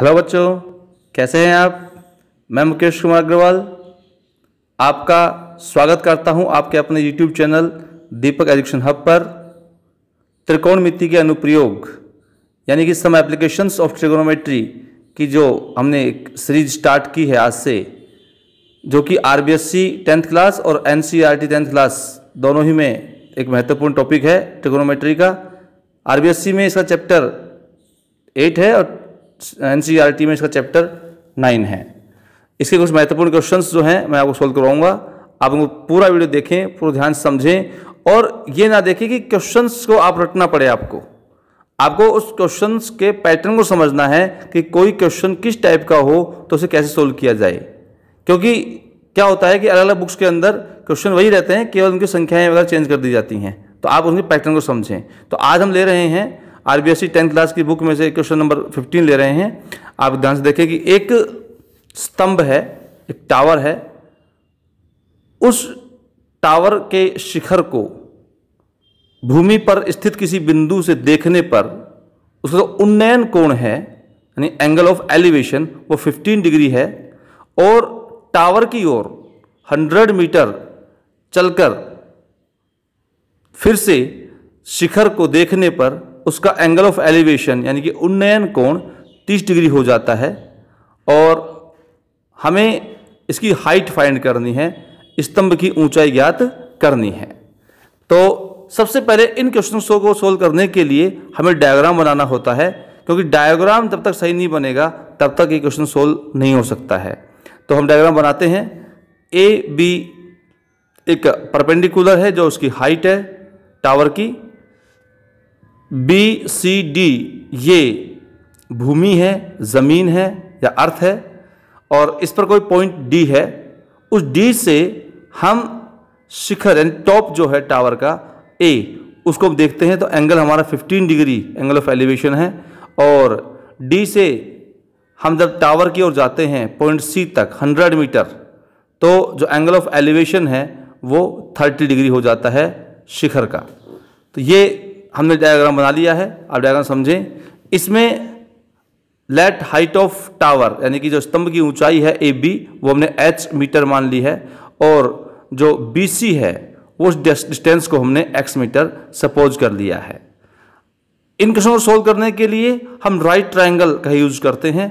Hello बच्चों कैसे हैं आप मैं मुकेश कुमार अग्रवाल आपका स्वागत करता हूं आपके अपने YouTube channel Deepak education hub पर त्रिकोण मिति के अनुप्रयोग यानी कि सम एप्लीकेशंस ऑफ ट्रिगोनोमेट्री की जो हमने एक सीरीज स्टार्ट की है आज से जो कि R B S C tenth class और N C R T tenth class दोनों ही में एक महत्वपूर्ण टॉपिक है ट्रिगोनोमेट्री का आर बी एस सी में इसका चैप्टर एट है और एन में इसका चैप्टर नाइन है इसके कुछ महत्वपूर्ण क्वेश्चन जो हैं मैं आपको सोल्व करवाऊंगा आप उनको पूरा वीडियो देखें पूरा ध्यान समझें और ये ना देखें कि क्वेश्चंस को आप रटना पड़े आपको आपको उस क्वेश्चंस के पैटर्न को समझना है कि कोई क्वेश्चन किस टाइप का हो तो उसे कैसे सोल्व किया जाए क्योंकि क्या होता है कि अलग अलग बुक्स के अंदर क्वेश्चन वही रहते हैं केवल उनकी संख्याएं वगैरह चेंज कर दी जाती हैं तो आप उनके पैटर्न को समझें तो आज हम ले रहे हैं R B S C tenth class की बुक में से क्वेश्चन नंबर फिफ्टीन ले रहे हैं आप ध्यान से देखें कि एक स्तंभ है एक टावर है उस टावर के शिखर को भूमि पर स्थित किसी बिंदु से देखने पर उसका उन्नयन कोण है यानी एंगल ऑफ एलिवेशन वो 15 डिग्री है और टावर की ओर 100 मीटर चलकर फिर से शिखर को देखने पर उसका एंगल ऑफ एलिवेशन यानी कि उन्नयन कोण 30 डिग्री हो जाता है और हमें इसकी हाइट फाइंड करनी है स्तंभ की ऊंचाई ज्ञात करनी है तो सबसे पहले इन क्वेश्चनों को सोल्व करने के लिए हमें डायग्राम बनाना होता है क्योंकि डायग्राम जब तक सही नहीं बनेगा तब तक ये क्वेश्चन सोल्व नहीं हो सकता है तो हम डायग्राम बनाते हैं ए बी एक परपेंडिकुलर है जो उसकी हाइट है टावर की बी सी डी ये भूमि है ज़मीन है या अर्थ है और इस पर कोई पॉइंट डी है उस डी से हम शिखर यानी टॉप जो है टावर का ए उसको हम देखते हैं तो एंगल हमारा 15 डिग्री एंगल ऑफ एलिवेशन है और डी से हम जब टावर की ओर जाते हैं पॉइंट सी तक 100 मीटर तो जो एंगल ऑफ एलिवेशन है वो 30 डिग्री हो जाता है शिखर का तो ये हमने डायग्राम बना लिया है आप डायग्राम समझें इसमें लेट हाइट ऑफ टावर यानी कि जो स्तंभ की ऊंचाई है ए बी वो हमने एच मीटर मान ली है और जो बी सी है उस डिस्टेंस को हमने एक्स मीटर सपोज कर लिया है इन क्वेश्चन को सोल्व करने के लिए हम राइट ट्राइंगल का यूज करते हैं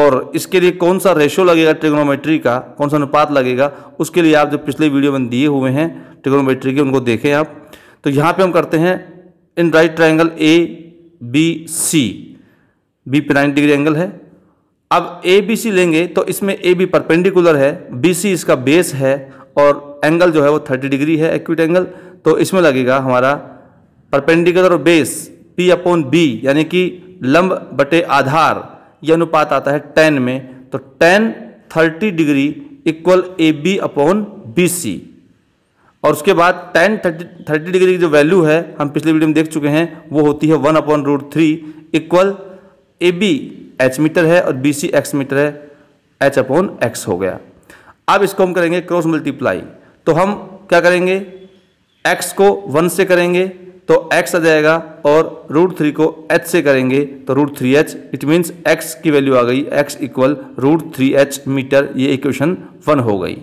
और इसके लिए कौन सा रेशो लगेगा ट्रिग्नोमेट्री का कौन सा अनुपात लगेगा उसके लिए आप जो पिछले वीडियो में दिए हुए हैं ट्रिग्नोमेट्री के उनको देखें आप तो यहाँ पे हम करते हैं in right triangle A B C B पे नाइन डिग्री एंगल है अब ए बी सी लेंगे तो इसमें ए बी परपेंडिकुलर है बी सी इसका बेस है और एंगल जो है वो थर्टी डिग्री है एक्यूट एंगल तो इसमें लगेगा हमारा परपेंडिकुलर और बेस पी अपॉन बी यानी कि लंब बटे आधार ये अनुपात आता है टेन में तो tan thirty degree equal A B upon B C और उसके बाद टेन थर्टी थर्टी डिग्री की जो वैल्यू है हम पिछले वीडियो में देख चुके हैं वो होती है one upon root three equal A B H meter है और बी सी एक्स मीटर है एच अपॉन एक्स हो गया अब इसको हम करेंगे क्रॉस मल्टीप्लाई तो हम क्या करेंगे एक्स को वन से करेंगे तो एक्स आ जाएगा और रूट थ्री को एच से करेंगे तो root three H it means X की वैल्यू आ गई X equal root three H meter ये इक्वेशन वन हो गई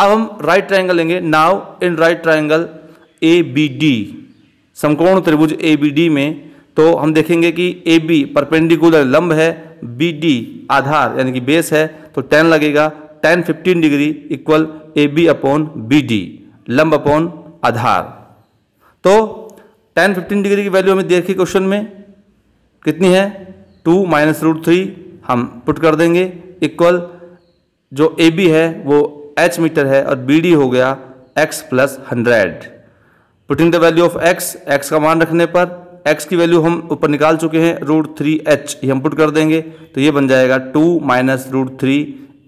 अब हम राइट ट्राइंगल लेंगे now in right triangle A B D समकोण त्रिभुज ए बी डी में तो हम देखेंगे कि ए बी परपेंडिकुलर लंब है बी डी आधार यानी कि बेस है तो टेन लगेगा tan fifteen degree equal A B upon B D लंब अपॉन आधार तो टेन फिफ्टीन डिग्री की वैल्यू हमें देखी क्वेश्चन में कितनी है टू माइनस रूट थ्री हम पुट कर देंगे इक्वल जो ए बी है वो एच मीटर है और बी डी हो गया X plus hundred putting the value of X X का मान रखने पर एक्स की वैल्यू हम ऊपर निकाल चुके हैं रूट थ्री एच ये हम पुट कर देंगे तो ये बन जाएगा two minus root three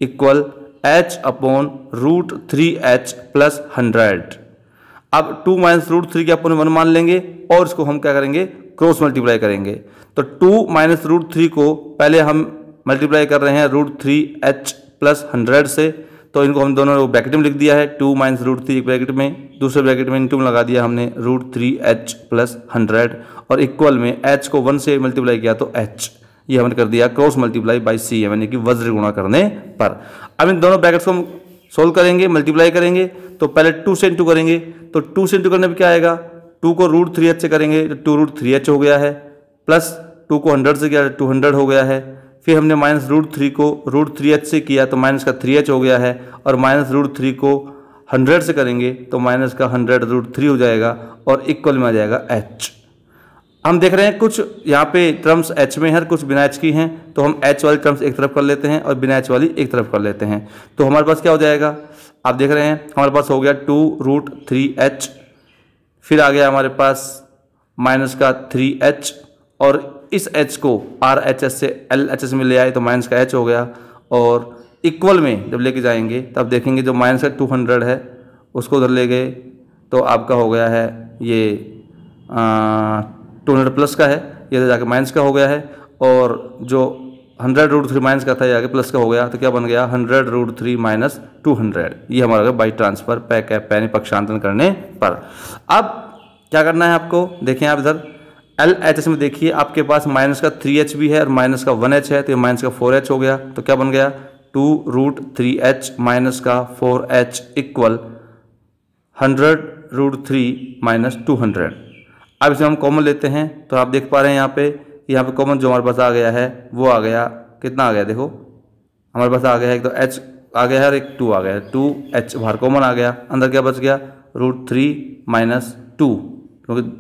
equal H upon root three H plus hundred अब टू माइनस रूट थ्री के अपन वन मान लेंगे और इसको हम क्या करेंगे क्रॉस मल्टीप्लाई करेंगे तो टू माइनस रूट थ्री को पहले हम मल्टीप्लाई कर रहे हैं root three H plus hundred से तो इनको हम दोनों ब्रैकेट में लिख दिया है टू माइनस रूट थ्री एक ब्रैकेट में दूसरे ब्रैकेट में इनको में लगा दिया हमने root three H plus hundred और इक्वल में एच को वन से मल्टीप्लाई किया तो एच ये हमने कर दिया क्रॉस मल्टीप्लाई बाई सी यानी कि वज्र गुणा करने पर अब इन दोनों ब्रैकेट्स को हम सोल्व करेंगे मल्टीप्लाई करेंगे तो पहले टू से इंटू करेंगे तो टू से इंटू करने पर क्या आएगा टू को रूट थ्री एच से करेंगे तो टू रूट थ्री एच हो गया है प्लस टू को हंड्रेड से किया टू हंड्रेड हो गया है फिर हमने माइनस रूट थ्री को रूट थ्री एच से किया तो माइनस का थ्री एच हो गया है और माइनस रूट थ्री को हंड्रेड से करेंगे तो माइनस का हंड्रेड रूट थ्री हो जाएगा और इक्वल में आ जाएगा एच हम देख रहे हैं कुछ यहाँ पे टर्म्स एच में हैं कुछ बिना एच की हैं तो हम एच वाली टर्म्स एक तरफ कर लेते हैं और बिना एच वाली एक तरफ कर लेते हैं तो हमारे पास क्या हो जाएगा आप देख रहे हैं हमारे पास हो गया टू रूट थ्री एच फिर आ गया हमारे पास माइनस का थ्री एच और इस एच को आर एच एस से एल एच एस में ले आए तो माइनस का एच हो गया और इक्वल में जब लेके जाएंगे तब देखेंगे जो माइनस का टू हंड्रेड है उसको उधर ले गए तो आपका हो गया है ये टू हंड्रेड प्लस का है ये इधर तो जाके माइनस का हो गया है और जो हंड्रेड रूट थ्री माइनस का था ये आगे प्लस का हो गया तो क्या बन गया hundred root three minus two hundred ये हमारा गया बाई ट्रांसफर पैक है पैन पक्षांतरण करने पर अब क्या करना है आपको देखें आप इधर एल एच एस में देखिए आपके पास माइनस का थ्री एच भी है और माइनस का वन एच है तो ये माइनस का फोर एच हो गया तो क्या बन गया two root three H minus का four H equal hundred root three minus two hundred अब इसमें हम कॉमन लेते हैं तो आप देख पा रहे हैं यहाँ पे यहाँ पे कॉमन जो हमारे पास आ गया है वो आ गया कितना आ गया देखो हमारे पास आ गया है एक तो एच आ गया है और एक टू आ गया है टू एच बाहर कॉमन आ गया अंदर क्या बच गया रूट थ्री माइनस टू क्योंकि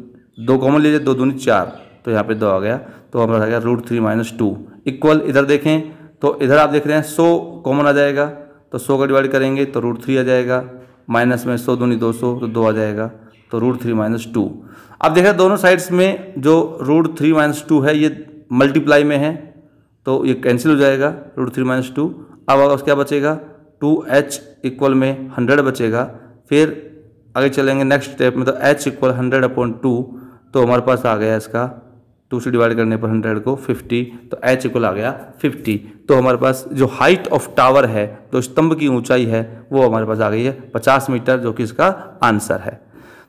दो कॉमन ले लिया दो दूनी चार तो यहाँ पे दो आ गया तो हमारा आ गया root three minus two equal इधर देखें तो इधर आप देख रहे हैं सौ कॉमन आ जाएगा तो सौ का डिवाइड करेंगे तो रूट थ्री आ जाएगा माइनस में सौ दूनी दो सौ तो दो आ जाएगा तो रूट थ्री माइनस टू अब देख रहे दोनों साइड्स में जो रूट थ्री माइनस टू है ये मल्टीप्लाई में है तो ये कैंसिल हो जाएगा रूट थ्री माइनस टू अब अगर क्या बचेगा टू एच इक्वल में हंड्रेड बचेगा फिर आगे चलेंगे नेक्स्ट स्टेप में तो H equal hundred upon two तो हमारे पास आ गया इसका टू से डिवाइड करने पर हंड्रेड को फिफ्टी तो एच इक्वल आ गया फिफ्टी तो हमारे पास जो हाइट ऑफ टावर है जो स्तंभ की ऊंचाई है वो हमारे पास आ गई है पचास मीटर जो कि इसका आंसर है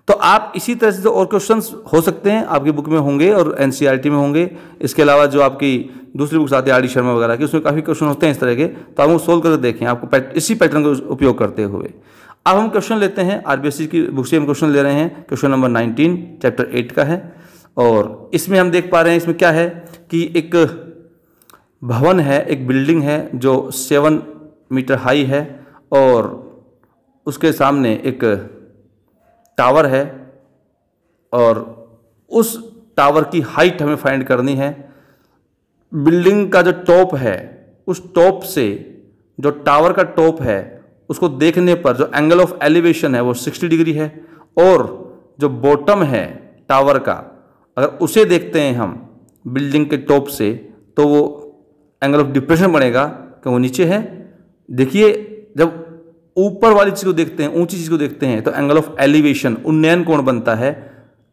तो आप इसी तरह से तो और क्वेश्चन हो सकते हैं आपकी बुक में होंगे और एन e में होंगे इसके अलावा जो आपकी दूसरी बुक्स आती है आर शर्मा वगैरह की उसमें काफ़ी क्वेश्चन होते हैं इस तरह के तो आप वो सोल्व करके देखें आपको पैट, इसी पैटर्न का उपयोग करते हुए अब हम क्वेश्चन लेते हैं आरबीएससी की बुक से हम क्वेश्चन ले रहे हैं question number nineteen chapter eight का है और इसमें हम देख पा रहे हैं इसमें क्या है कि एक भवन है एक बिल्डिंग है जो सेवन मीटर हाई है और उसके सामने एक टावर है और उस टावर की हाइट हमें फाइंड करनी है बिल्डिंग का जो टॉप है उस टॉप से जो टावर का टॉप है उसको देखने पर जो एंगल ऑफ एलिवेशन है वो 60 डिग्री है और जो बॉटम है टावर का अगर उसे देखते हैं हम बिल्डिंग के टॉप से तो वो एंगल ऑफ डिप्रेशन बनेगा कि वो नीचे है देखिए जब ऊपर वाली चीज़ को देखते हैं ऊंची चीज़ को देखते हैं तो एंगल ऑफ एलिवेशन उन्नयन कोण बनता है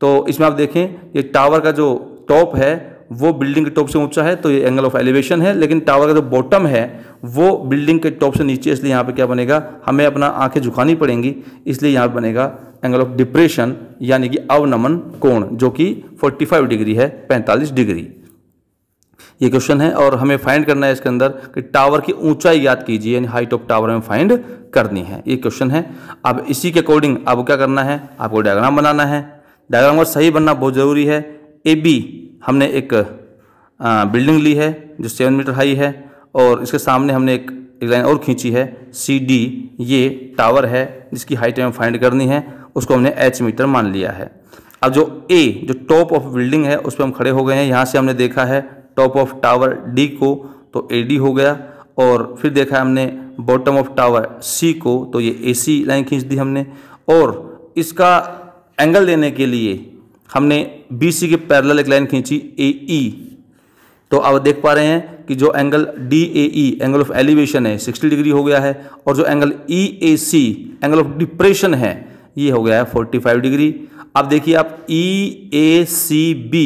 तो इसमें आप देखें ये टावर का जो टॉप है वो बिल्डिंग के टॉप से ऊंचा है तो ये एंगल ऑफ एलिवेशन है लेकिन टावर का जो बॉटम है वो बिल्डिंग के टॉप से नीचे इसलिए यहाँ पे क्या बनेगा हमें अपना आंखें झुकानी पड़ेंगी इसलिए यहाँ पर बनेगा एंगल ऑफ डिप्रेशन यानी कि अवनमन कोण जो कि 45 डिग्री है 45 डिग्री ये क्वेश्चन है और हमें फाइंड करना है इसके अंदर कि टावर की ऊंचाई याद कीजिए यानी हाइट ऑफ टावर हमें फाइंड करनी है ये क्वेश्चन है अब इसी के अकॉर्डिंग आपको क्या करना है आपको डायग्राम बनाना है डायग्राम का सही बनना बहुत ज़रूरी है ए बी हमने एक आ, बिल्डिंग ली है जो सेवन मीटर हाई है और इसके सामने हमने एक एक लाइन और खींची है सी डी ये टावर है जिसकी हाइट हमें फाइंड करनी है उसको हमने एच मीटर मान लिया है अब जो ए जो टॉप ऑफ बिल्डिंग है उस पर हम खड़े हो गए हैं यहाँ से हमने देखा है टॉप ऑफ टावर डी को तो ए डी हो गया और फिर देखा है हमने बॉटम ऑफ टावर सी को तो ये ए सी लाइन खींच दी हमने और इसका एंगल देने के लिए हमने बी सी के पैरेलल एक लाइन खींची ए ई e। तो अब देख पा रहे हैं कि जो angle D A E angle of elevation है 60 डिग्री हो गया है और जो angle E A C angle of depression है ये हो गया है 45 डिग्री अब देखिए आप ई ए सी बी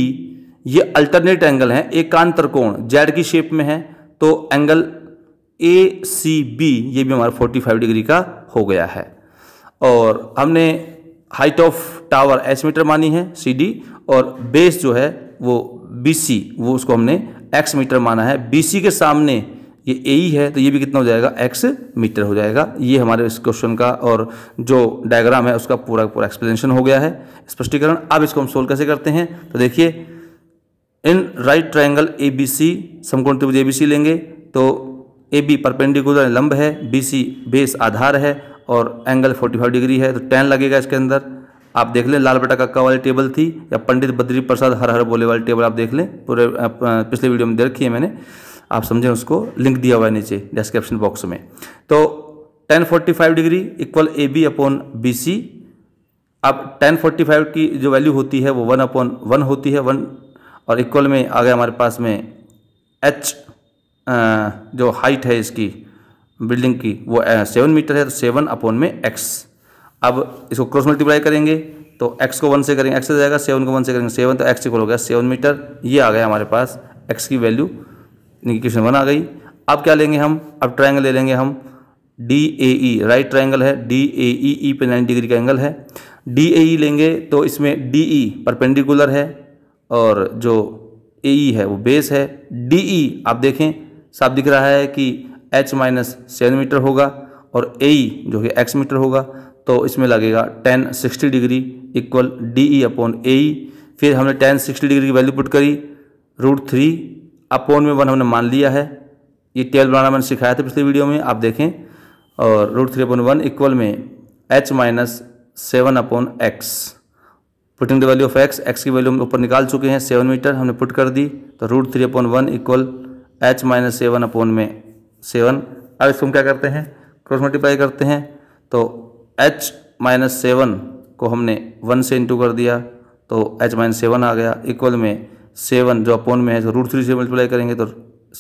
ये अल्टरनेट एंगल हैं एकांतर कोण जेड की शेप में है तो एंगल ए सी बी ये भी हमारा 45 डिग्री का हो गया है और हमने height of tower S meter मानी है सी डी और बेस जो है वो बी सी वो उसको हमने एक्स मीटर माना है बी सी के सामने ये ए है तो ये भी कितना हो जाएगा एक्स मीटर हो जाएगा ये हमारे इस क्वेश्चन का और जो डायग्राम है उसका पूरा पूरा एक्सप्लेनेशन हो गया है स्पष्टीकरण अब इसको हम सोल्व कैसे करते हैं तो देखिए in right triangle A B C समकोण त्रिभुज ए बी सी लेंगे तो ए बी परपेंडिकुलर लंब है बी सी बेस आधार है और एंगल 45 डिग्री है तो टेन लगेगा इसके अंदर आप देख लें लाल बेटा कक्का वाली टेबल थी या पंडित बद्री प्रसाद हर हर बोले वाली टेबल आप देख लें पूरे पिछले वीडियो में दे रखी है मैंने आप समझें उसको लिंक दिया हुआ है नीचे डिस्क्रिप्शन बॉक्स में तो tan forty five degree equal A B upon B C अब टेन फोर्टी फाइव की जो वैल्यू होती है वो वन अपॉन वन होती है वन और इक्वल में आ गया हमारे पास में एच जो हाइट है इसकी बिल्डिंग की वो सेवन मीटर है तो सेवन अपॉन में एक्स अब इसको क्रॉस मल्टीप्लाई करेंगे तो एक्स को वन से करेंगे एक्स से जाएगा सेवन को वन से करेंगे सेवन तो एक्स इक्वल हो गया सेवन मीटर ये आ गया हमारे पास एक्स की वैल्यू क्वेश्चन वन आ गई अब क्या लेंगे हम अब ट्राइंगल ले लेंगे हम D A E right triangle है डी ए ई ई पे नाइन डिग्री का एंगल है डी ए ई लेंगे तो इसमें डी ई परपेंडिकुलर है और जो ए ई e है वो बेस है डी ई e, आप देखें साफ दिख रहा है कि एच माइनस सेवन मीटर होगा और ए e जो कि एक्स मीटर होगा तो इसमें लगेगा tan sixty degree equal D E upon A फिर हमने टेन सिक्सटी डिग्री की वैल्यू पुट करी रूट थ्री अपॉन में वन हमने मान लिया है ये टेबल बनाना मैंने सिखाया था पिछले वीडियो में आप देखें और root three upon one equal में H minus seven upon X putting the value of X X की वैल्यू हम ऊपर निकाल चुके हैं सेवन मीटर हमने पुट कर दी तो root three upon one equal H minus seven upon में सेवन अब इसको हम क्या करते हैं क्रॉस मल्टीप्लाई करते हैं तो एच माइनस सेवन को हमने वन से इंटू कर दिया तो एच माइनस सेवन आ गया इक्वल में सेवन जो अपोन में है तो रूट थ्री से मल्टीप्लाई करेंगे तो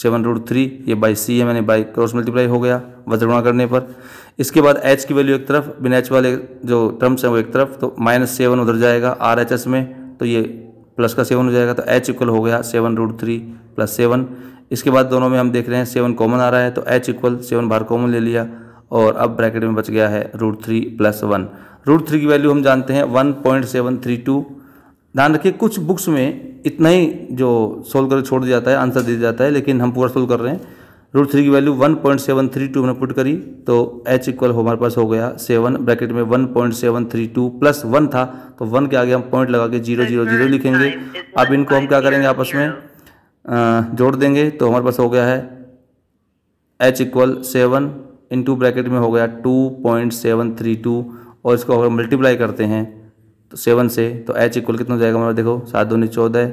सेवन रूट थ्री ये बाई सी है मैंने बाई क्रॉस मल्टीप्लाई हो गया वज्रगुणा करने पर इसके बाद एच की वैल्यू एक तरफ बिन एच वाले जो टर्म्स हैं वो एक तरफ तो माइनस सेवन उधर जाएगा आर एच एस में तो ये प्लस का सेवन हो जाएगा तो एच इक्वल हो गया seven root three plus seven इसके बाद दोनों में हम देख रहे हैं सेवन कॉमन आ रहा है तो एच इक्वल सेवन बाहर कॉमन ले लिया और अब ब्रैकेट में बच गया है root three plus one root three की वैल्यू हम जानते हैं one point seven three two ध्यान रखिए कुछ बुक्स में इतना ही जो सोल्व करके छोड़ दिया जाता है आंसर दिया जाता है लेकिन हम पूरा सोल्व कर रहे हैं रूट थ्री की value one point seven three two हमने पुट करी तो एच इक्वल हमारे पास हो गया सेवन ब्रैकेट में one point seven three two plus one था तो वन के आगे हम पॉइंट लगा के जीरो जीरो जीरो लिखेंगे अब इनको हम क्या करेंगे आपस में जोड़ देंगे तो हमारे पास हो गया है H equal seven into bracket में हो गया two point seven three two और इसको अगर मल्टीप्लाई करते हैं तो सेवन से तो एच इक्वल कितना हो जाएगा हमारा देखो सात नहीं चौदह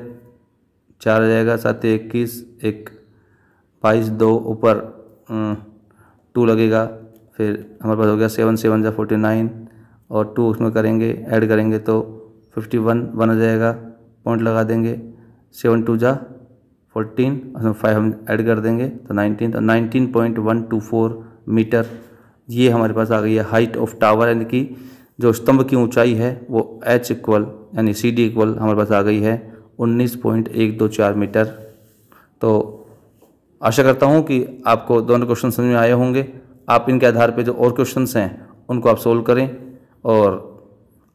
चार हो जाएगा सात इक्कीस एक बाईस दो ऊपर टू लगेगा फिर हमारे पास हो गया सेवन सेवन या फोर्टी नाइन और टू उसमें करेंगे ऐड करेंगे तो फिफ्टी वन वन हो जाएगा पॉइंट लगा देंगे सेवन टू जा फोर्टीन उसमें फाइव हम ऐड कर देंगे तो नाइनटीन तो nineteen point one two four meter ये हमारे पास आ गई है हाइट ऑफ टावर यानी कि जो स्तंभ की ऊंचाई है वो एच इक्वल यानी सी डी इक्वल हमारे पास आ गई है उन्नीस पॉइंट एक दो चार मीटर तो आशा करता हूँ कि आपको दोनों क्वेश्चन समझ में आए होंगे आप इनके आधार पर जो और क्वेश्चन हैं उनको आप सोल्व करें और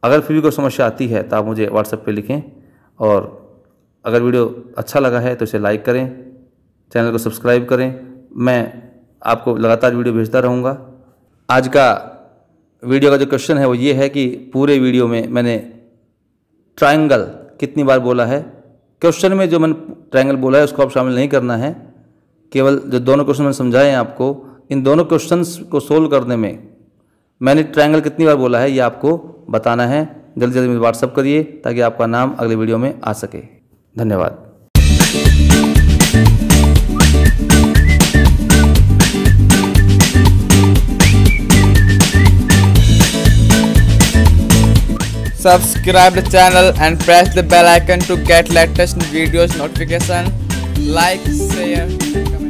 अगर फिर भी कोई समस्या आती है तो आप मुझे व्हाट्सएप पर लिखें और अगर वीडियो अच्छा लगा है तो इसे लाइक करें चैनल को सब्सक्राइब करें मैं आपको लगातार वीडियो भेजता रहूँगा आज का वीडियो का जो क्वेश्चन है वो ये है कि पूरे वीडियो में मैंने ट्रायंगल कितनी बार बोला है क्वेश्चन में जो मैंने ट्रायंगल बोला है उसको आप शामिल नहीं करना है केवल जो दोनों क्वेश्चन मैंने समझाए हैं आपको इन दोनों क्वेश्चन को सोल्व करने में मैंने ट्रायंगल कितनी बार बोला है ये आपको बताना है जल्दी जल्दी मुझे व्हाट्सअप करिए ताकि आपका नाम अगले वीडियो में आ सके धन्यवाद subscribe the channel and press the bell icon to get latest videos notification like share comment.